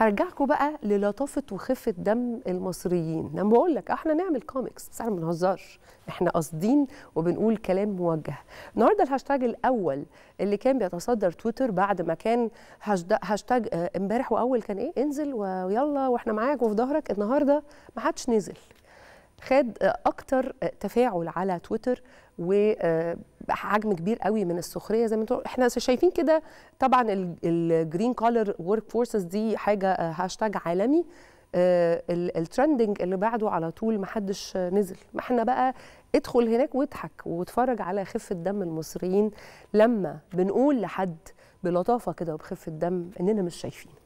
هرجعكم بقى للطافه وخفه دم المصريين لما بقول لك احنا نعمل كوميكس بس احنا ما بنهزرش احنا قاصدين وبنقول كلام موجه النهارده الهاشتاج الاول اللي كان بيتصدر تويتر بعد ما كان هاشتاج آه، امبارح واول كان ايه انزل ويلا واحنا معاك وفي ظهرك النهارده ما حدش نزل خد آه، اكتر آه، تفاعل على تويتر و حجم كبير قوي من السخريه زي ما انتم احنا شايفين كده طبعا الجرين كولر ورك فورسز دي حاجه هاشتاج آه، عالمي آه، الترندنج اللي بعده على طول محدش نزل ما احنا بقى ادخل هناك واضحك واتفرج على خفه دم المصريين لما بنقول لحد بلطافه كده وبخفه دم اننا مش شايفين